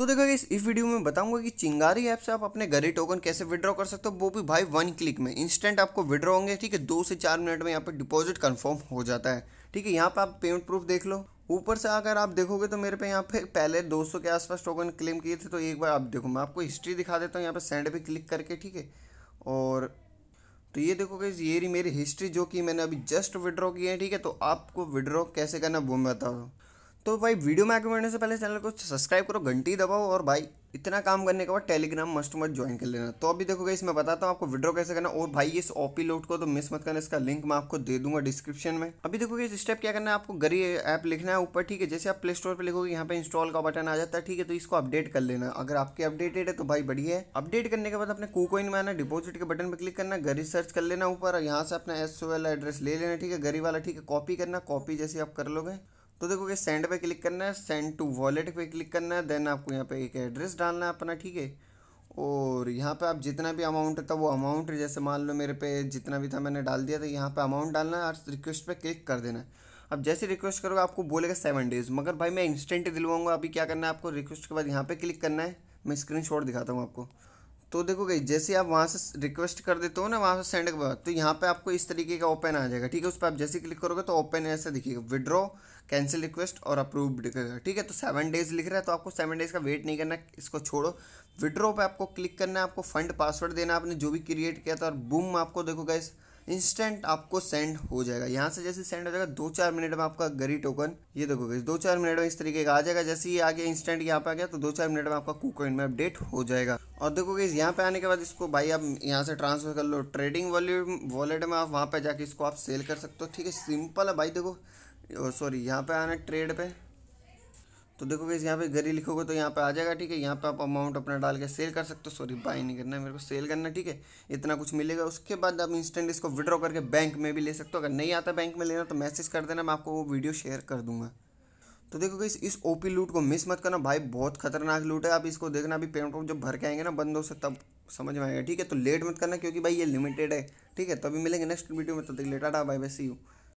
तो देखो इस इस वीडियो में बताऊंगा कि चिंगारी ऐप से आप अपने घरे टोकन कैसे विड्रॉ कर सकते हो वो भी भाई वन क्लिक में इंस्टेंट आपको विड्रॉ होंगे ठीक है दो से चार मिनट में यहाँ पे डिपॉजिट कन्फर्म हो जाता है ठीक है यहाँ पे आप पेमेंट प्रूफ देख लो ऊपर से अगर आप देखोगे तो मेरे पे यहाँ पे पहले 200 के आसपास टोकन क्लेम किए थे तो एक बार आप देखो मैं आपको हिस्ट्री दिखा देता हूँ यहाँ पे सेंड पे क्लिक करके ठीक है और तो ये देखो ये रही मेरी हिस्ट्री जो कि मैंने अभी जस्ट विड्रॉ की है ठीक है तो आपको विड्रॉ कैसे करना वो मैं बता रहा हूँ तो भाई वीडियो में आगे बढ़ने से पहले चैनल को सब्सक्राइब करो घंटी दबाओ और भाई इतना काम करने के बाद टेलीग्राम मस्ट मस्ट ज्वाइन कर लेना तो अभी देखोगे इसमें बताता हूँ आपको विड्रॉ कैसे करना और भाई इस ओपी लोड को तो मिस मत करना इसका लिंक मैं आपको दे दूंगा डिस्क्रिप्शन में अभी देखोगे इस स्टेप क्या करना है आपको गरी ऐप लिखना है ऊपर ठीक है जैसे आप प्ले स्टोर पर लिखोगे यहाँ पे इंस्टॉल का बटन आ जाता है ठीक है तो इसको अपडेट कर लेना अगर आपके अपडेटेड है तो भाई बढ़िया है अपडेट करने के बाद अपने कूकोइन में आना डिपोजिट के बटन पर क्लिक करना गरी सर्च कर लेना ऊपर यहाँ से अपना एस एड्रेस ले लेना ठीक है गरी वाला ठीक है कॉपी करना कॉपी जैसे आप कर लोगे तो देखो कि सेंड पे क्लिक करना है सेंड टू वॉलेट पे क्लिक करना है देन आपको यहाँ पे एक एड्रेस डालना है अपना ठीक है और यहाँ पे आप जितना भी अमाउंट था वो अमाउंट जैसे मान लो मेरे पे जितना भी था मैंने डाल दिया था यहाँ पे अमाउंट डालना है और रिक्वेस्ट पे क्लिक कर देना है अब जैसे रिक्वेस्ट करोगे आपको बोलेगा सेवन डेज़ मगर भाई मैं इंस्टेंट दिलवाऊंगा अभी क्या करना है आपको रिक्वेस्ट के बाद यहाँ पे क्लिक करना है मैं स्क्रीन दिखाता हूँ आपको तो देखो गई जैसे आप वहाँ से रिक्वेस्ट कर देते हो ना वहाँ से सेंड कर तो यहाँ पे आपको इस तरीके का ओपन आ जाएगा ठीक है उस पर आप जैसे क्लिक करोगे तो ओपन ऐसा दिखेगा विड्रॉ कैंसिल रिक्वेस्ट और अप्रूव दिखेगा ठीक है तो सेवन डेज लिख रहा है तो आपको सेवन डेज का वेट नहीं करना इसको छोड़ो विड्रॉ पर आपको क्लिक करना है आपको फंड पासवर्ड देना आपने जो भी क्रिएट किया था और बूम आपको देखो इस इंस्टेंट आपको सेंड हो जाएगा यहाँ से जैसे सेंड हो जाएगा दो चार मिनट में आपका गरी टोकन ये देखोगे दो चार मिनट में इस तरीके का आ जाएगा जैसे आ आगे इंस्टेंट यहाँ पे आ गया तो दो चार मिनट में आपका कुकॉइन में अपडेट हो जाएगा और देखोगे यहाँ पे आने के बाद इसको भाई आप यहाँ से ट्रांसफर कर लो ट्रेडिंग वॉलेट में आप वहाँ पर जाके इसको आप सेल कर सकते हो ठीक है सिंपल है भाई देखो सॉरी यहाँ पे आना ट्रेड पे तो देखो गैस यहाँ पे गरी लिखोगे तो यहाँ पे आ जाएगा ठीक है यहाँ पे आप अमाउंट अपना डाल के सेल कर सकते हो सॉरी बाय नहीं करना है मेरे को सेल करना ठीक है इतना कुछ मिलेगा उसके बाद आप इंस्टेंट इसको विड्रॉ करके बैंक में भी ले सकते हो अगर नहीं आता बैंक में लेना तो मैसेज कर देना मैं आपको वो वीडियो शेयर कर दूंगा तो देखो गई इस ओपी लूट को मिस मत करना भाई बहुत खतरनाक लूट है आप इसको देखना अभी पेमेंट जब भर के आएंगे ना बंद हो से तब समझ में आएगा ठीक है तो लेट मत करना क्योंकि भाई ये लिमिटेड है ठीक है तो अभी मिलेंगे नेक्स्ट वीडियो में तो देख लेटा बाय बाय सी यू